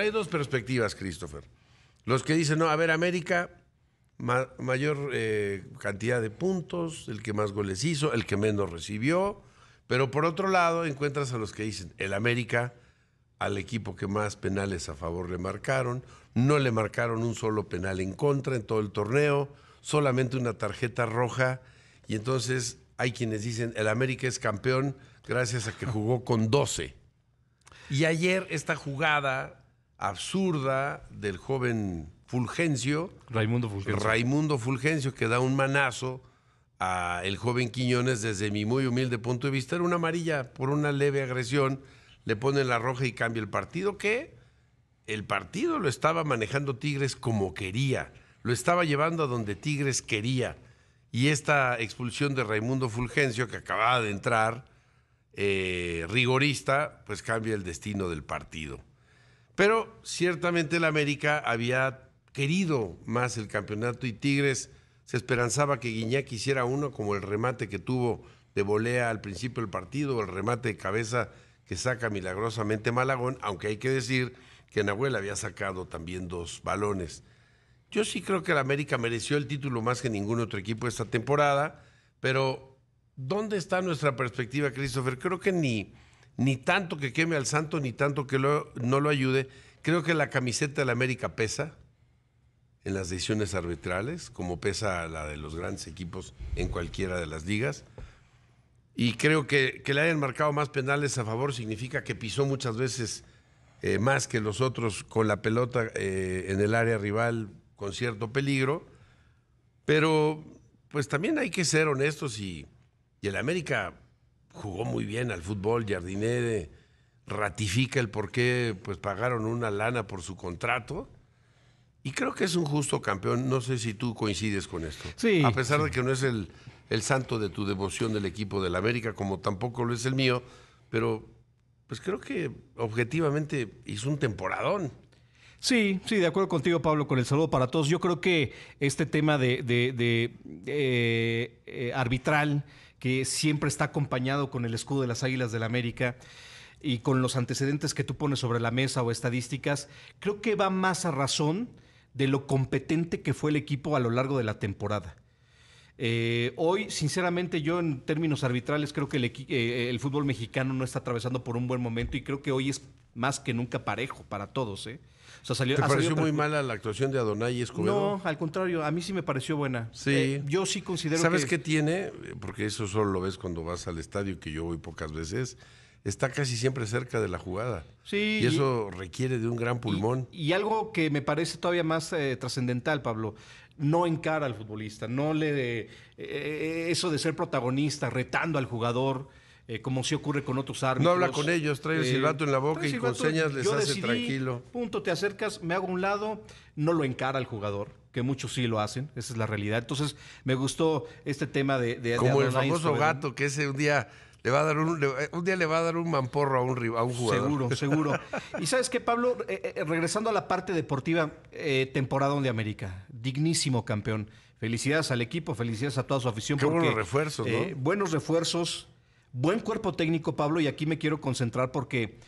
hay dos perspectivas, Christopher. Los que dicen, no, a ver, América, mayor eh, cantidad de puntos, el que más goles hizo, el que menos recibió. Pero por otro lado, encuentras a los que dicen, el América, al equipo que más penales a favor le marcaron, no le marcaron un solo penal en contra en todo el torneo, solamente una tarjeta roja. Y entonces hay quienes dicen, el América es campeón gracias a que jugó con 12. Y ayer esta jugada absurda del joven Fulgencio. Raimundo Fulgencio. Raimundo Fulgencio, que da un manazo a el joven Quiñones desde mi muy humilde punto de vista. Era una amarilla por una leve agresión. Le pone la roja y cambia el partido, que el partido lo estaba manejando Tigres como quería. Lo estaba llevando a donde Tigres quería. Y esta expulsión de Raimundo Fulgencio, que acababa de entrar, eh, rigorista, pues cambia el destino del partido. Pero ciertamente el América había querido más el campeonato y Tigres se esperanzaba que Guiñac hiciera uno como el remate que tuvo de volea al principio del partido, el remate de cabeza que saca milagrosamente Malagón, aunque hay que decir que Nahuel había sacado también dos balones. Yo sí creo que el América mereció el título más que ningún otro equipo esta temporada, pero ¿dónde está nuestra perspectiva, Christopher? Creo que ni ni tanto que queme al santo, ni tanto que no lo ayude. Creo que la camiseta de la América pesa en las decisiones arbitrales, como pesa la de los grandes equipos en cualquiera de las ligas. Y creo que, que le hayan marcado más penales a favor significa que pisó muchas veces eh, más que los otros con la pelota eh, en el área rival con cierto peligro. Pero pues también hay que ser honestos y, y el América jugó muy bien al fútbol, Jardinere ratifica el por qué pues, pagaron una lana por su contrato. Y creo que es un justo campeón. No sé si tú coincides con esto. Sí. A pesar de que no es el, el santo de tu devoción del equipo del América, como tampoco lo es el mío, pero pues creo que objetivamente hizo un temporadón. Sí, sí, de acuerdo contigo, Pablo, con el saludo para todos. Yo creo que este tema de, de, eh, eh, arbitral que siempre está acompañado con el escudo de las Águilas del la América y con los antecedentes que tú pones sobre la mesa o estadísticas, creo que va más a razón de lo competente que fue el equipo a lo largo de la temporada. Eh, hoy, sinceramente, yo en términos arbitrales creo que eh, el, fútbol mexicano no está atravesando por un buen momento y creo que hoy es más que nunca parejo para todos. ¿eh? salió, ¿Te pareció muy mala la actuación de Adonai y Escobedo? No, al contrario, a mí sí me pareció buena. Sí. Eh, yo sí considero ¿Sabes qué tiene? Porque eso solo lo ves cuando vas al estadio, que yo voy pocas veces. Está casi siempre cerca de la jugada. Sí. Y eso requiere de un gran pulmón. Y, algo que me parece todavía más trascendental, Pablo no encara al futbolista, no le eh, eh, eso de ser protagonista, retando al jugador. Eh, como sí ocurre con otros árbitros. No habla con ellos, trae el silbato en la boca y con señas les hace tranquilo. Punto, te acercas, me hago un lado, no lo encara al jugador, que muchos sí lo hacen, esa es la realidad. Entonces, me gustó este tema de... como el famoso gato que ese un día le va a dar eh, un, día le va a dar un mamporro a un, a un jugador. Seguro, seguro. y sabes que, Pablo, eh, eh, regresando a la parte deportiva, eh, temporada de América, dignísimo campeón. Felicidades al equipo, felicidades a toda su afición. Qué buenos refuerzos, buenos refuerzos, buen cuerpo técnico, Pablo, y aquí me quiero concentrar porque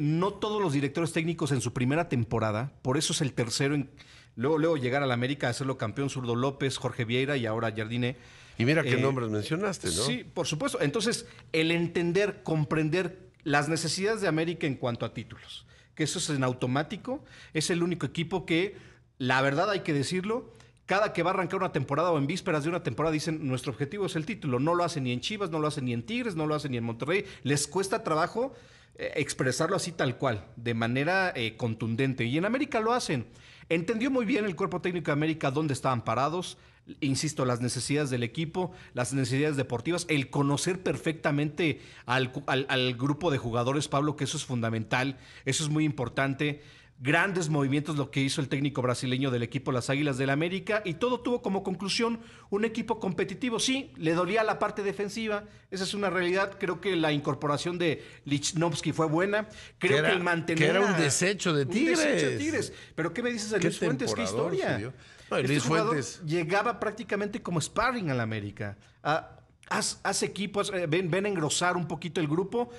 no todos los directores técnicos en su primera temporada, por eso es el tercero en luego, luego llegar al América, hacerlo campeón, Zurdo López, Jorge Vieira y ahora Jardine y mira qué eh, nombres mencionaste, ¿no? Sí, por supuesto. Entonces, el entender, comprender las necesidades de América en cuanto a títulos, que eso es en automático, es el único equipo que, la verdad hay que decirlo, cada que va a arrancar una temporada o en vísperas de una temporada dicen nuestro objetivo es el título. No lo hacen ni en Chivas, no lo hacen ni en Tigres, no lo hacen ni en Monterrey. Les cuesta trabajo eh, expresarlo así tal cual, de manera eh, contundente. Y en América lo hacen. Entendió muy bien el cuerpo técnico de América dónde estaban parados, insisto, las necesidades del equipo, las necesidades deportivas, el conocer perfectamente al, al grupo de jugadores, Pablo, que eso es fundamental, eso es muy importante grandes movimientos lo que hizo el técnico brasileño del equipo Las Águilas del América y todo tuvo como conclusión un equipo competitivo. Sí, le dolía la parte defensiva, esa es una realidad. Creo que la incorporación de Lichnowsky fue buena. Creo que el mantener. era un desecho de Tigres. Pero ¿qué me dices de Luis Fuentes? ¿Qué historia? No, este Fuentes. Llegaba prácticamente como sparring al América. Ah, haz, equipos, eh, ven, ven a engrosar un poquito el grupo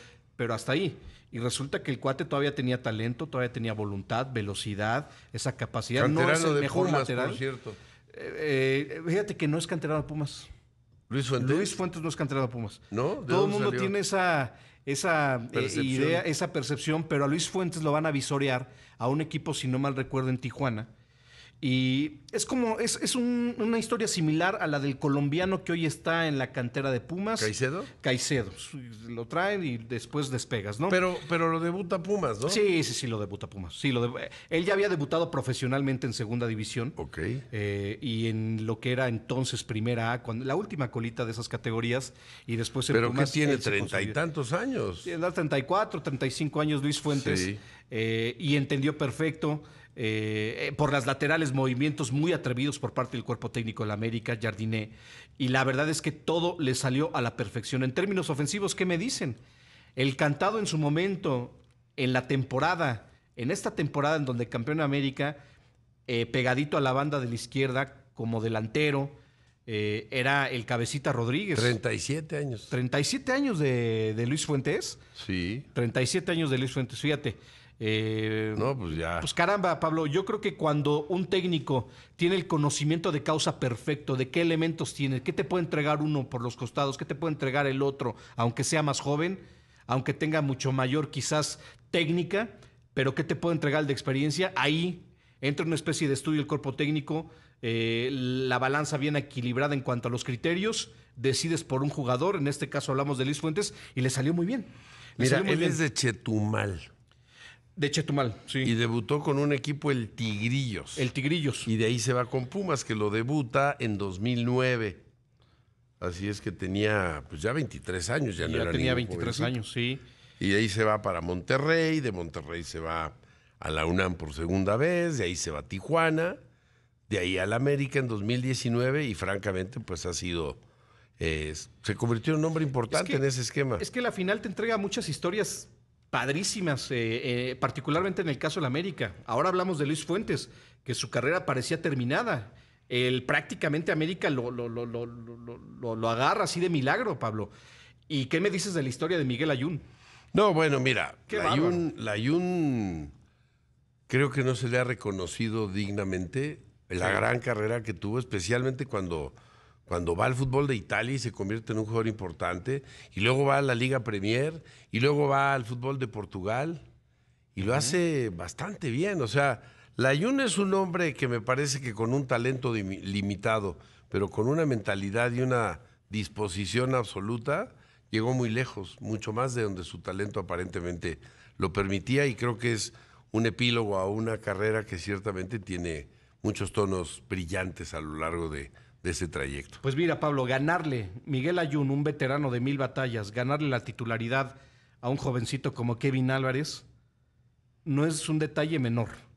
pero hasta ahí. Y resulta que el cuate todavía tenía talento, todavía tenía voluntad, velocidad, esa capacidad. no de mejor Pumas, Por cierto. Eh, eh, fíjate que no es canterado a Pumas. Luis Fuentes. Luis Fuentes no es canterado a Pumas. No. Todo el mundo tiene esa, esa eh, idea, esa percepción, pero a Luis Fuentes lo van a visorear a un equipo, si no mal recuerdo, en Tijuana y es como, es, es una historia similar a la del colombiano que hoy está en la cantera de Pumas. ¿Caicedo? Caicedo. Pues, lo traen y después despegas, ¿no? Pero, pero lo debuta Pumas, ¿no? Sí, sí, sí, lo debuta Pumas. Sí, lo él ya había debutado profesionalmente en segunda división. Ok. Eh, y en lo que era entonces primera A, la última colita de esas categorías. Y después pero Pumas. tiene treinta y tantos años. Tiene 34, 35 años Luis Fuentes. Eh, y entendió perfecto eh, por las laterales, movimientos muy atrevidos por parte del cuerpo técnico de la América, Jardiné. Y la verdad es que todo le salió a la perfección. En términos ofensivos, ¿qué me dicen? El cantado en su momento, en la temporada, en esta temporada en donde campeón de América, eh, pegadito a la banda de la izquierda como delantero, eh, era el Cabecita Rodríguez. 37 años. 37 años de, de Luis Fuentes. Sí. 37 años de Luis Fuentes. Fíjate, eh, no, pues ya. Pues caramba, Pablo, yo creo que cuando un técnico tiene el conocimiento de causa perfecto, de qué elementos tiene, qué te puede entregar uno por los costados, qué te puede entregar el otro, aunque sea más joven, aunque tenga mucho mayor quizás técnica, pero qué te puede entregar el de experiencia, ahí entra una especie de estudio el cuerpo técnico, eh, la balanza bien equilibrada en cuanto a los criterios, decides por un jugador, en este caso hablamos de Luis Fuentes, y le salió muy bien. Mira, él es de Chetumal. De Chetumal, sí. Y debutó con un equipo, el Tigrillos. El Tigrillos. Y de ahí se va con Pumas, que lo debuta en 2009. Así es que tenía pues ya 23 años. Ya, no era tenía 23 años, sí. Y de ahí se va para Monterrey, de Monterrey se va a la UNAM por segunda vez, de ahí se va a Tijuana, de ahí al América en 2019 y francamente pues ha sido... Eh, se convirtió en un hombre importante en ese esquema. Es que la final te entrega muchas historias padrísimas, eh, eh, particularmente en el caso de la América. Ahora hablamos de Luis Fuentes, que su carrera parecía terminada. El, prácticamente América lo, lo, agarra así de milagro, Pablo. ¿Y qué me dices de la historia de Miguel Ayun? No, bueno, mira, la Ayun, creo que no se le ha reconocido dignamente la gran carrera que tuvo, especialmente cuando cuando va al fútbol de Italia y se convierte en un jugador importante, y luego va a la Liga Premier, y luego va al fútbol de Portugal, y lo hace bastante bien. O sea, Layún es un hombre que me parece que con un talento limitado, pero con una mentalidad y una disposición absoluta, llegó muy lejos, mucho más de donde su talento aparentemente lo permitía, y creo que es un epílogo a una carrera que ciertamente tiene muchos tonos brillantes a lo largo de de ese trayecto. Pues mira, Pablo, ganarle Miguel Ayun, un veterano de mil batallas, ganarle la titularidad a un jovencito como Kevin Álvarez, no es un detalle menor.